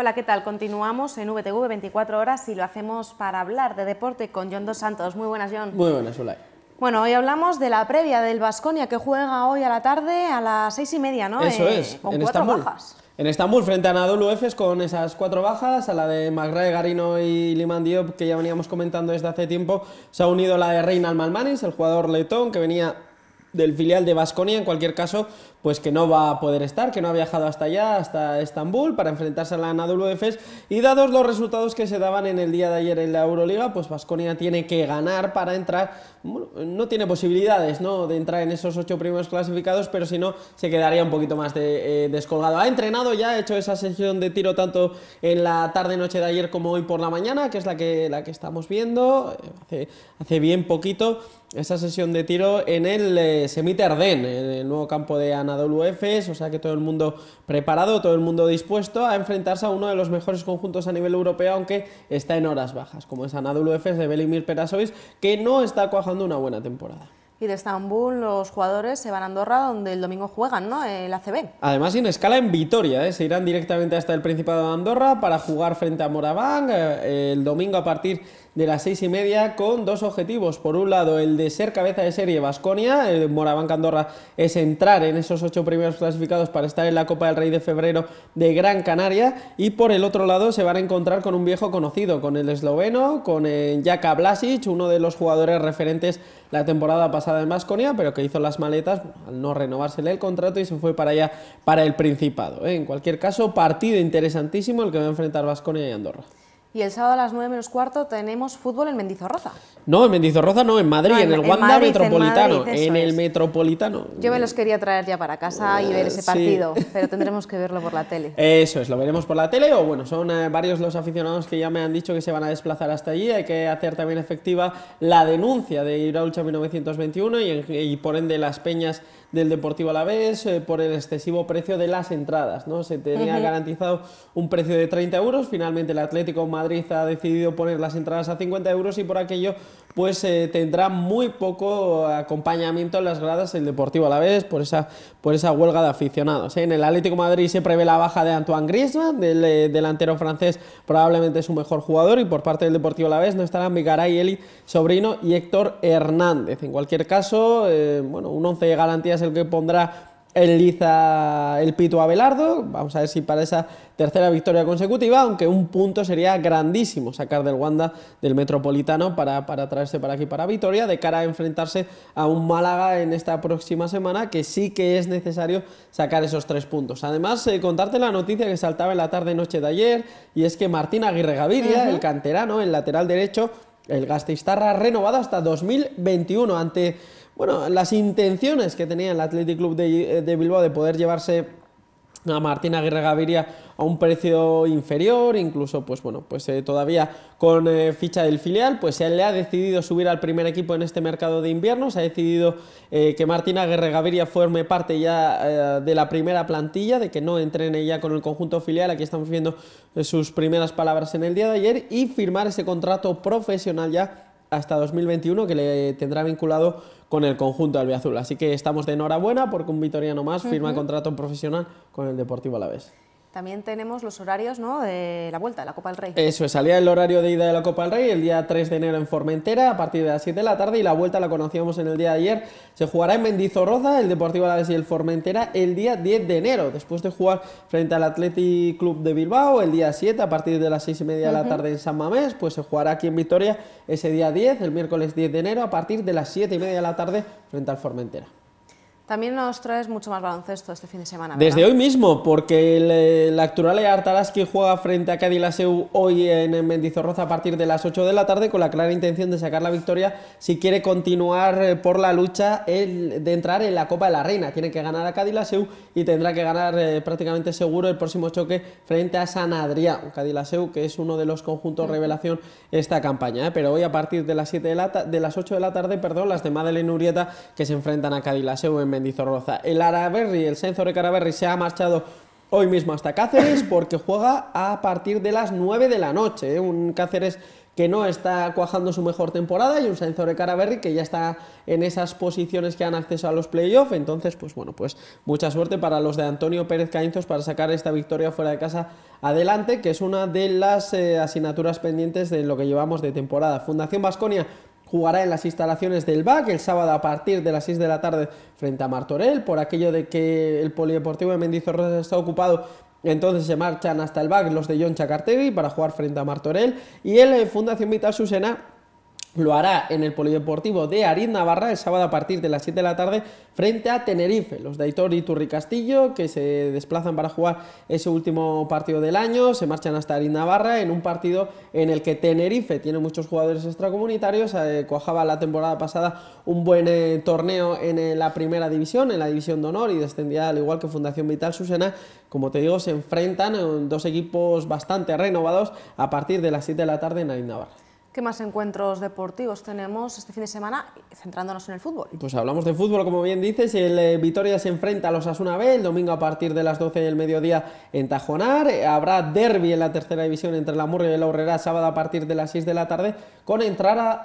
Hola, ¿qué tal? Continuamos en VTV 24 horas y lo hacemos para hablar de deporte con John Dos Santos. Muy buenas, John. Muy buenas, hola. Bueno, hoy hablamos de la previa del Basconia que juega hoy a la tarde a las seis y media, ¿no? Eso eh, es, con en cuatro Estambul. bajas. En Estambul, frente a Anadolu UEFES, con esas cuatro bajas, a la de Magrae, Garino y Liman Diop, que ya veníamos comentando desde hace tiempo, se ha unido la de Reina Malmanis, el jugador letón, que venía del filial de Basconia. En cualquier caso, pues que no va a poder estar, que no ha viajado hasta allá, hasta Estambul, para enfrentarse a la Anadolu Efes. Y dados los resultados que se daban en el día de ayer en la Euroliga, pues Vasconia tiene que ganar para entrar. no tiene posibilidades, ¿no? De entrar en esos ocho primeros clasificados, pero si no, se quedaría un poquito más eh, descolgado. Ha entrenado ya, ha hecho esa sesión de tiro tanto en la tarde-noche de ayer como hoy por la mañana, que es la que, la que estamos viendo. Hace, bien poquito esa sesión de tiro en el eh, semite en el nuevo campo de o sea que todo el mundo preparado, todo el mundo dispuesto a enfrentarse a uno de los mejores conjuntos a nivel europeo, aunque está en horas bajas, como es AWFs de Belimir Perasovic, que no está cuajando una buena temporada. Y de Estambul los jugadores se van a Andorra, donde el domingo juegan, ¿no? El ACB. Además, sin escala en Vitoria, ¿eh? se irán directamente hasta el Principado de Andorra para jugar frente a Moraván eh, el domingo a partir de las seis y media con dos objetivos. Por un lado, el de ser cabeza de serie Vasconia, el Andorra es entrar en esos ocho primeros clasificados para estar en la Copa del Rey de febrero de Gran Canaria. Y por el otro lado, se van a encontrar con un viejo conocido, con el esloveno, con eh, Jaka Blasic, uno de los jugadores referentes la temporada pasada en Vasconia, pero que hizo las maletas al no renovársele el contrato y se fue para allá, para el Principado. ¿eh? En cualquier caso, partido interesantísimo el que va a enfrentar Vasconia y Andorra. Y el sábado a las 9 menos cuarto tenemos fútbol en Mendizorroza. No, en Mendizorroza no, en Madrid, en, el Wanda Metropolitano. En, el Metropolitano. Yo me los quería traer ya para casa y ver ese partido, pero tendremos que verlo por la tele. Eso es, lo veremos por la tele o bueno, son eh, varios los aficionados que ya me han dicho que se van a desplazar hasta allí. Hay que hacer también efectiva la denuncia de Iraulcha 1921 y, por ende las peñas del Deportivo a la vez eh, por el excesivo precio de las entradas. ¿no? Se tenía garantizado un precio de 30 euros, finalmente el Atlético Madrid ha decidido poner las entradas a 50 euros y por aquello pues eh, tendrá muy poco acompañamiento en las gradas el Deportivo Alavés por esa, por esa huelga de aficionados. ¿eh? En el Atlético Madrid se prevé la baja de Antoine Griezmann, del eh, delantero francés, probablemente su mejor jugador, y por parte del Deportivo la vez no estarán Migaray, Eli, Sobrino y Héctor Hernández. En cualquier caso, bueno, un 11 de garantías el que pondrá Eliza el pito Abelardo. Vamos a ver si para esa tercera victoria consecutiva, aunque un punto sería grandísimo sacar del Wanda del Metropolitano para, traerse para aquí para Vitoria, de cara a enfrentarse a un Málaga en esta próxima semana, que sí que es necesario sacar esos tres puntos. Además, eh, contarte la noticia que saltaba en la tarde-noche de ayer, y es que Martín Aguirre Gaviria, el canterano, el lateral derecho, el Gasteiztarra renovado hasta 2021 ante bueno, las intenciones que tenía el Athletic Club eh, de, Bilbao de poder llevarse a Martín Aguirre Gaviria a un precio inferior, incluso pues bueno, pues eh, todavía con eh, ficha del filial, pues se le ha decidido subir al primer equipo en este mercado de invierno, se ha decidido que Martín Aguirre Gaviria forme parte ya de la primera plantilla, de que no entrene ya con el conjunto filial, aquí estamos viendo sus primeras palabras en el día de ayer, y firmar ese contrato profesional ya hasta 2021 que le tendrá vinculado con el conjunto albiazul. Así que estamos de enhorabuena porque un vitoriano más firma contrato profesional con el Deportivo Alavés. También tenemos los horarios ¿no? de la vuelta de la Copa del Rey. Eso salía el horario de ida de la Copa del Rey el día 3 de enero en Formentera a partir de las 7 de la tarde y la vuelta la conocíamos en el día de ayer. Se jugará en Mendizorroza, el Deportivo la y el Formentera el día 10 de enero, después de jugar frente al Athletic Club de Bilbao el día 7 a partir de las 6 y media de la tarde en San Mamés, pues se jugará aquí en Vitoria ese día 10, el miércoles 10 de enero a partir de las 7 y media de la tarde frente al Formentera. También nos traes mucho más baloncesto este fin de semana. Desde hoy mismo, porque el, eh, la actual Artalaski juega frente a Cadilaseu hoy en Mendizorroza a partir de las 8 de la tarde con la clara intención de sacar la victoria si quiere continuar eh, por la lucha de entrar en la Copa de la Reina. Tiene que ganar a Cadilaseu y tendrá que ganar eh, prácticamente seguro el próximo choque frente a San Adrián. Cadilaseu, que es uno de los conjuntos revelación esta campaña. Pero hoy a partir de las, 7 de, la de las 8 de la tarde, perdón, las de Madeleine Urieta que se enfrentan a Cadilaseu en Mendizorroza. El Araberri, el de Caraberri, se ha marchado hoy mismo hasta Cáceres porque juega a partir de las 9 de la noche. ¿eh? Un Cáceres que no está cuajando su mejor temporada y un de Caraberri que ya está en esas posiciones que han acceso a los playoffs. Entonces, pues bueno, pues mucha suerte para los de Antonio Pérez Caínzos para sacar esta victoria fuera de casa adelante, que es una de las eh, asignaturas pendientes de lo que llevamos de temporada. Fundación Vasconia jugará en las instalaciones del BAC el sábado a partir de las 6 de la tarde frente a Martorell, por aquello de que el Polideportivo de Mendizorroza está ocupado entonces se marchan hasta el BAC los de John Chacartegui para jugar frente a Martorell y el eh, Fundación Vital Susena lo hará en el Polideportivo de Arid Navarra el sábado a partir de las 7 de la tarde frente a Tenerife. Los de y Turri Castillo, que se desplazan para jugar ese último partido del año, se marchan hasta Arid Navarra en un partido en el que Tenerife tiene muchos jugadores extracomunitarios. Eh, cojaba la temporada pasada un buen eh, torneo en eh, la primera división, en la división de honor y descendía al igual que Fundación Vital Susena. Como te digo, se enfrentan dos equipos bastante renovados a partir de las 7 de la tarde en Arid Navarra. ¿Qué más encuentros deportivos tenemos este fin de semana centrándonos en el fútbol? Pues hablamos de fútbol, como bien dices, el eh, Vitoria se enfrenta a los Asuna B el domingo a partir de las 12 del mediodía en Tajonar, eh, habrá derby en la tercera división entre la Amurrio y la aurrera sábado a partir de las 6 de la tarde con entrada,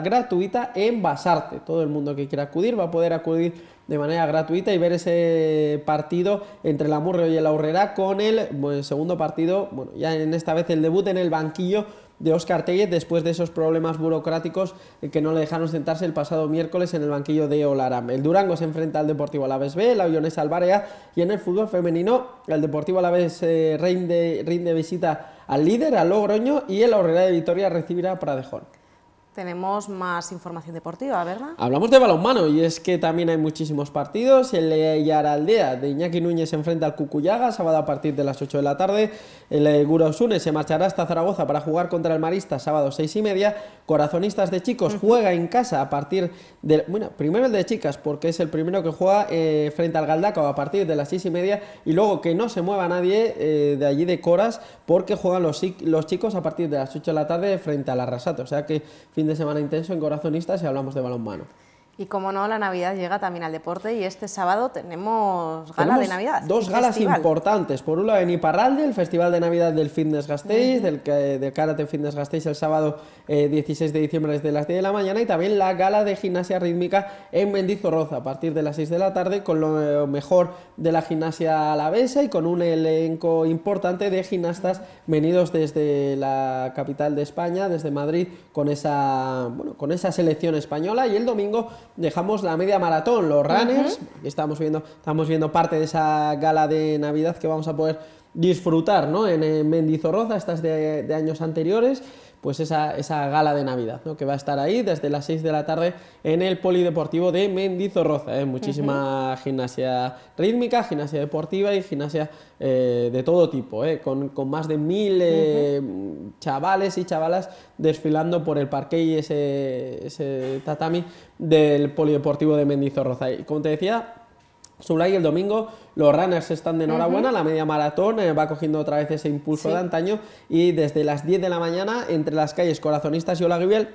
gratuita en Basarte. Todo el mundo que quiera acudir va a poder acudir de manera gratuita y ver ese partido entre la Amurrio y el aurrera con el segundo partido, bueno, ya en esta vez el debut en el banquillo de Oscar Tellez después de esos problemas burocráticos que no le dejaron sentarse el pasado miércoles en el banquillo de Olaram. El Durango se enfrenta al Deportivo Alavés B, la Avionesa al y en el fútbol femenino el Deportivo Alavés eh, rinde, visita al líder, a Logroño y el Aurrera de Vitoria recibirá a Pradejón tenemos más información deportiva, ¿verdad? Hablamos de balonmano y es que también hay muchísimos partidos. El Yaraldea de Iñaki Núñez se enfrenta al Cucuyaga, sábado a partir de las 8 de la tarde. El Gurosune se marchará hasta Zaragoza para jugar contra el Marista, sábado 6 y media. Corazonistas de Chicos juega en casa a partir de... Bueno, primero el de Chicas, porque es el primero que juega eh, frente al Galdaco a partir de las 6 y media. Y luego que no se mueva nadie eh, de allí de Coras, porque juegan los, los chicos a partir de las 8 de la tarde frente al Arrasato. O sea que de semana intenso en Corazonistas y hablamos de balonmano. Y como no, la Navidad llega también al deporte y este sábado tenemos gala de Navidad. Dos galas importantes. Por un lado en Iparralde, el Festival de Navidad del Fitness Gasteiz, del, de Karate Fitness Gasteiz el sábado 16 eh, de diciembre desde las 10 de la mañana y también la gala de gimnasia rítmica en Mendizorroza a partir de las 6 de la tarde con lo eh, mejor de la gimnasia alavesa y con un elenco importante de gimnastas venidos desde la capital de España, desde Madrid, con esa, bueno, con esa selección española y el domingo dejamos la media maratón, los runners. Estamos viendo, parte de esa gala de Navidad que vamos a poder disfrutar ¿no? en, Mendizorroza, estas de años anteriores pues esa, gala de Navidad, que va a estar ahí desde las 6 de la tarde en el Polideportivo de Mendizorroza. ¿eh? Muchísima gimnasia rítmica, gimnasia deportiva y gimnasia eh, de todo tipo, ¿eh? con, más de mil eh, chavales y chavalas desfilando por el parque y ese, ese tatami del Polideportivo de Mendizorroza. Y como te decía, Zulay el domingo, los runners están de enhorabuena, la media maratón eh, va cogiendo otra vez ese impulso de antaño y desde las 10 de la mañana entre las calles Corazonistas y Guibel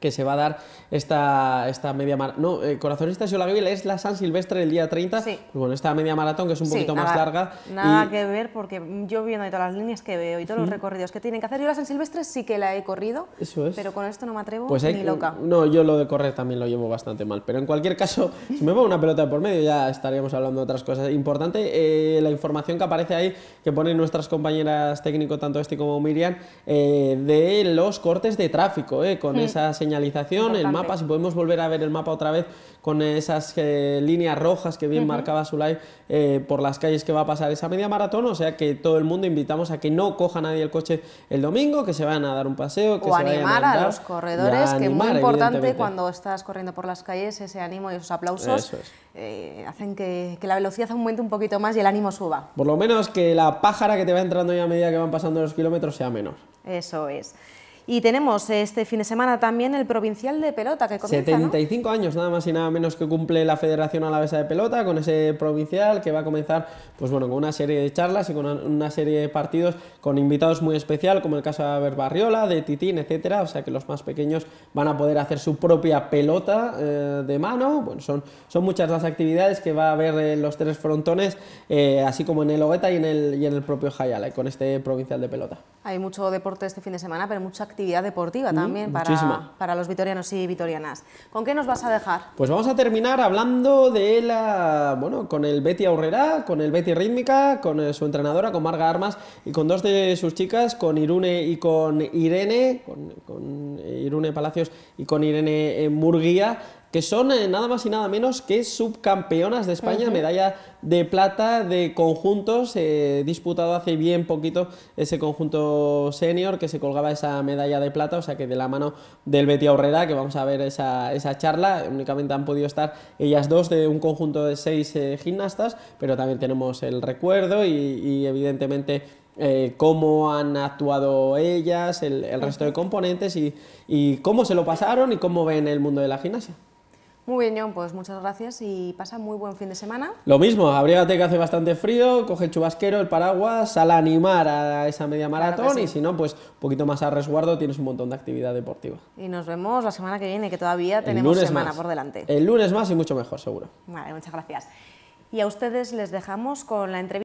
que se va a dar esta, esta media maratón. No, eh, corazonista yo la vi es la San Silvestre el día 30. Sí. Pues bueno, esta media maratón que es un poquito más larga. Nada que ver porque yo viendo todas las líneas que veo y todos los recorridos que tienen que hacer. Yo la San Silvestre sí que la he corrido, Eso es. pero con esto no me atrevo pues ni loca. No, yo lo de correr también lo llevo bastante mal. Pero en cualquier caso, si me pongo una pelota por medio ya estaríamos hablando de otras cosas. Importante eh, la información que aparece ahí, que ponen nuestras compañeras técnico, tanto este como Miriam, eh, de los cortes de tráfico, con mm. esas señalización, el mapa, si podemos volver a ver el mapa otra vez con esas eh, líneas rojas que bien marcaba Sulay eh, por las calles que va a pasar esa media maratón, o sea que todo el mundo invitamos a que no coja nadie el coche el domingo, que se vayan a dar un paseo, que se animar vayan a, a los corredores, que es muy importante cuando estás corriendo por las calles ese ánimo y esos aplausos eh, hacen que, la velocidad aumente un poquito más y el ánimo suba. Por lo menos que la pájara que te va entrando ya a medida que van pasando los kilómetros sea menos Eso es. Y tenemos este fin de semana también el provincial de pelota que comienza. 75 años, nada más y nada menos que cumple la Federación Alavesa de Pelota con ese provincial que va a comenzar, pues bueno, con una serie de charlas y con una serie de partidos con invitados muy especial, como el caso de ver Barriola, de Titín, etcétera. O sea que los más pequeños van a poder hacer su propia pelota eh, de mano. Bueno, son, son muchas las actividades que va a haber en los tres frontones, eh, así como en el Ogueta y en el, y en el propio Hayala, eh, con este provincial de pelota. Hay mucho deporte este fin de semana, pero mucha actividad actividad deportiva mm, también para, para, los vitorianos y vitorianas. ¿Con qué nos vas a dejar? Pues vamos a terminar hablando de la, bueno, con el Betty Aurrera, con el Betty Rítmica, con eh, su entrenadora, con Marga Armas y con dos de sus chicas, con Irune y con Irene, con, con eh, Irune Palacios y con Irene eh, Murguía que son eh, nada más y nada menos que subcampeonas de España, medalla de plata de conjuntos, eh, disputado hace bien poquito ese conjunto senior que se colgaba esa medalla de plata, o sea que de la mano del Betty Aurrera, que vamos a ver esa, charla, únicamente han podido estar ellas dos de un conjunto de seis eh, gimnastas, pero también tenemos el recuerdo y, evidentemente... cómo han actuado ellas, el, resto de componentes y cómo se lo pasaron y cómo ven el mundo de la gimnasia. Muy bien, John, pues muchas gracias y pasa muy buen fin de semana. Lo mismo, abrígate que hace bastante frío, coge el chubasquero, el paraguas, sal a animar a esa media maratón y si no, pues un poquito más a resguardo tienes un montón de actividad deportiva. Y nos vemos la semana que viene, que todavía tenemos semana por delante. El lunes más y mucho mejor, seguro. Vale, muchas gracias. Y a ustedes les dejamos con la entrevista.